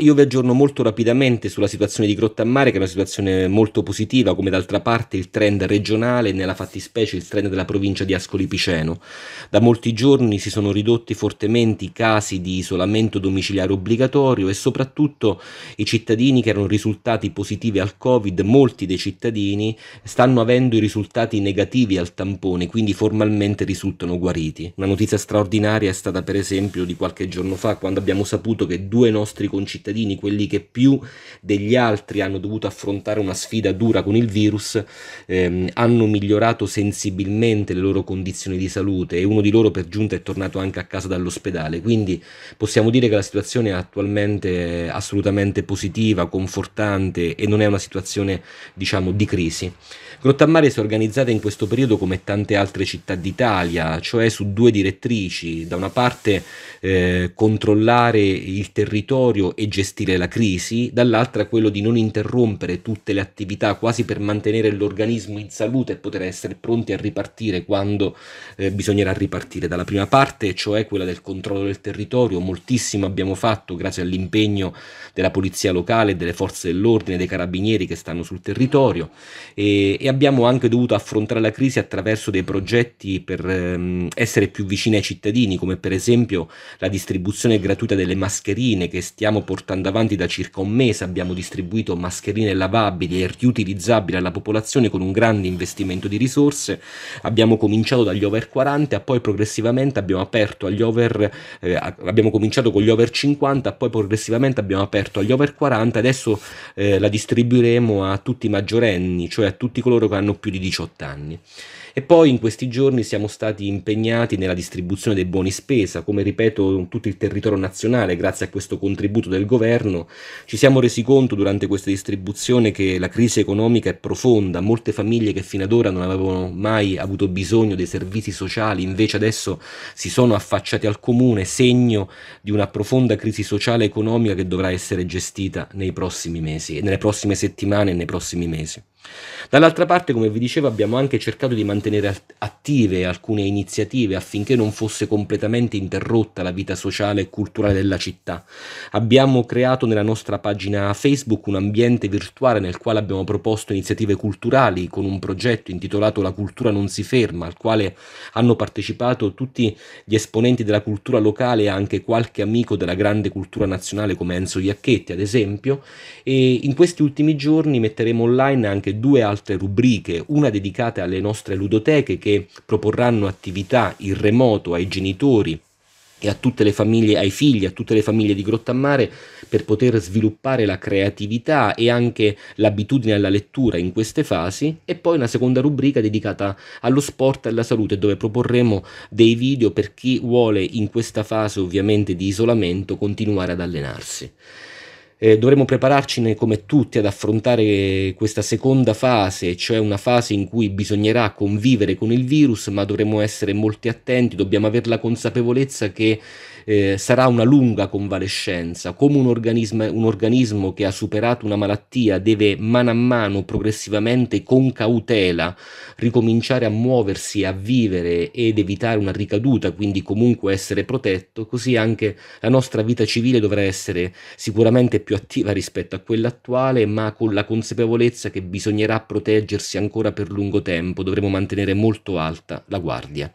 Io vi aggiorno molto rapidamente sulla situazione di Grotta Mare, che è una situazione molto positiva, come d'altra parte il trend regionale, nella fattispecie il trend della provincia di Ascoli Piceno. Da molti giorni si sono ridotti fortemente i casi di isolamento domiciliare obbligatorio e soprattutto i cittadini che erano risultati positivi al Covid, molti dei cittadini stanno avendo i risultati negativi al tampone, quindi formalmente risultano guariti. Una notizia straordinaria è stata per esempio di qualche giorno fa, quando abbiamo saputo che due nostri concittadini cittadini, quelli che più degli altri hanno dovuto affrontare una sfida dura con il virus, ehm, hanno migliorato sensibilmente le loro condizioni di salute e uno di loro per giunta è tornato anche a casa dall'ospedale. Quindi possiamo dire che la situazione è attualmente assolutamente positiva, confortante e non è una situazione diciamo di crisi. Grottamare si è organizzata in questo periodo come tante altre città d'Italia, cioè su due direttrici, da una parte eh, controllare il territorio e gestire la crisi, dall'altra quello di non interrompere tutte le attività quasi per mantenere l'organismo in salute e poter essere pronti a ripartire quando eh, bisognerà ripartire. Dalla prima parte, cioè quella del controllo del territorio, moltissimo abbiamo fatto grazie all'impegno della polizia locale, delle forze dell'ordine, dei carabinieri che stanno sul territorio e, e abbiamo anche dovuto affrontare la crisi attraverso dei progetti per ehm, essere più vicini ai cittadini, come per esempio la distribuzione gratuita delle mascherine che stiamo portando avanti da circa un mese. Abbiamo distribuito mascherine lavabili e riutilizzabili alla popolazione con un grande investimento di risorse. Abbiamo cominciato dagli over 40, poi progressivamente abbiamo aperto agli over eh, abbiamo cominciato con gli over 50, poi progressivamente abbiamo aperto agli over 40, adesso eh, la distribuiremo a tutti i maggiorenni, cioè a tutti coloro coloro che hanno più di 18 anni. E poi in questi giorni siamo stati impegnati nella distribuzione dei buoni spesa, come ripeto in tutto il territorio nazionale, grazie a questo contributo del governo, ci siamo resi conto durante questa distribuzione che la crisi economica è profonda, molte famiglie che fino ad ora non avevano mai avuto bisogno dei servizi sociali, invece adesso si sono affacciate al comune, segno di una profonda crisi sociale e economica che dovrà essere gestita nei prossimi mesi nelle prossime settimane e nei prossimi mesi. Dall'altra parte, come vi dicevo, abbiamo anche cercato di mantenere attive alcune iniziative affinché non fosse completamente interrotta la vita sociale e culturale della città. Abbiamo creato nella nostra pagina Facebook un ambiente virtuale nel quale abbiamo proposto iniziative culturali con un progetto intitolato La cultura non si ferma, al quale hanno partecipato tutti gli esponenti della cultura locale e anche qualche amico della grande cultura nazionale come Enzo Iacchetti, ad esempio, e in questi ultimi giorni metteremo online anche anche due altre rubriche, una dedicata alle nostre ludoteche che proporranno attività in remoto ai genitori e a tutte le famiglie, ai figli, a tutte le famiglie di Grottammare per poter sviluppare la creatività e anche l'abitudine alla lettura in queste fasi e poi una seconda rubrica dedicata allo sport e alla salute dove proporremo dei video per chi vuole in questa fase ovviamente di isolamento continuare ad allenarsi. Eh, dovremo prepararci come tutti ad affrontare questa seconda fase, cioè una fase in cui bisognerà convivere con il virus, ma dovremo essere molto attenti, dobbiamo avere la consapevolezza che eh, sarà una lunga convalescenza, come un organismo, un organismo che ha superato una malattia deve mano a mano, progressivamente, con cautela, ricominciare a muoversi, a vivere ed evitare una ricaduta, quindi comunque essere protetto, così anche la nostra vita civile dovrà essere sicuramente più attiva rispetto a quella attuale, ma con la consapevolezza che bisognerà proteggersi ancora per lungo tempo, dovremo mantenere molto alta la guardia.